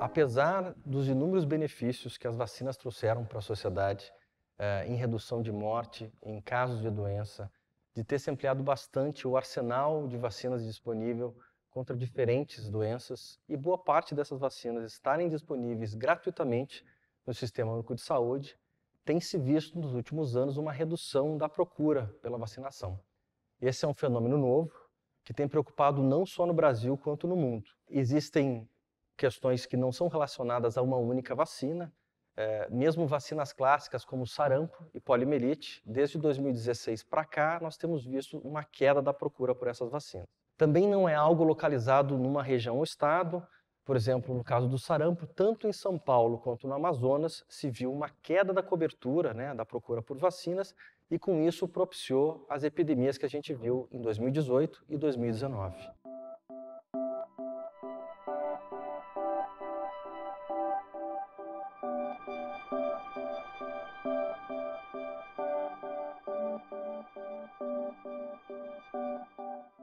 Apesar dos inúmeros benefícios que as vacinas trouxeram para a sociedade, eh, em redução de morte, em casos de doença, de ter se ampliado bastante o arsenal de vacinas disponível contra diferentes doenças e boa parte dessas vacinas estarem disponíveis gratuitamente no Sistema Único de Saúde, tem se visto nos últimos anos uma redução da procura pela vacinação. Esse é um fenômeno novo, que tem preocupado não só no Brasil quanto no mundo. Existem questões que não são relacionadas a uma única vacina, é, mesmo vacinas clássicas como sarampo e polimelite, desde 2016 para cá, nós temos visto uma queda da procura por essas vacinas. Também não é algo localizado numa região ou estado, por exemplo, no caso do sarampo, tanto em São Paulo quanto no Amazonas, se viu uma queda da cobertura, né, da procura por vacinas, e com isso propiciou as epidemias que a gente viu em 2018 e 2019.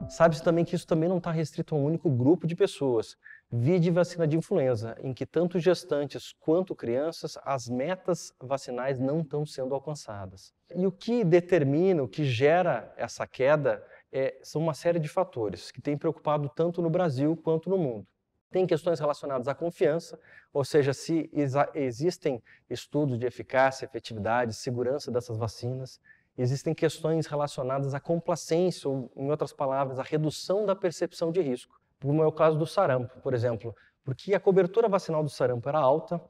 Sabe-se também que isso também não está restrito a um único grupo de pessoas. Vide vacina de influenza, em que tanto gestantes quanto crianças, as metas vacinais não estão sendo alcançadas. E o que determina, o que gera essa queda é, são uma série de fatores que têm preocupado tanto no Brasil quanto no mundo. Tem questões relacionadas à confiança, ou seja, se existem estudos de eficácia, efetividade, segurança dessas vacinas. Existem questões relacionadas à complacência, ou, em outras palavras, à redução da percepção de risco, como é o caso do sarampo, por exemplo, porque a cobertura vacinal do sarampo era alta,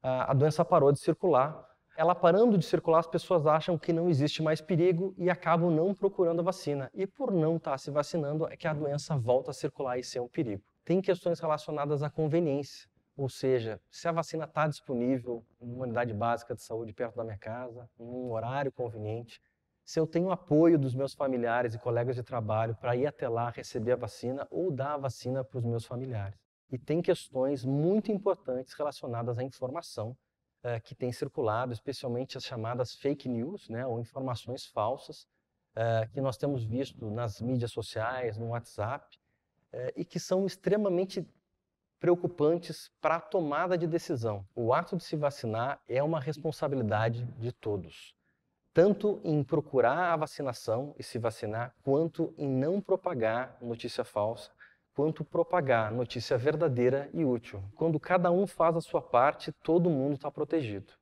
a doença parou de circular. Ela parando de circular, as pessoas acham que não existe mais perigo e acabam não procurando a vacina. E por não estar tá se vacinando, é que a doença volta a circular e ser um perigo. Tem questões relacionadas à conveniência, ou seja, se a vacina está disponível em uma unidade básica de saúde perto da minha casa, em um horário conveniente, se eu tenho apoio dos meus familiares e colegas de trabalho para ir até lá receber a vacina ou dar a vacina para os meus familiares. E tem questões muito importantes relacionadas à informação eh, que tem circulado, especialmente as chamadas fake news, né, ou informações falsas, eh, que nós temos visto nas mídias sociais, no WhatsApp, eh, e que são extremamente preocupantes para a tomada de decisão. O ato de se vacinar é uma responsabilidade de todos tanto em procurar a vacinação e se vacinar, quanto em não propagar notícia falsa, quanto propagar notícia verdadeira e útil. Quando cada um faz a sua parte, todo mundo está protegido.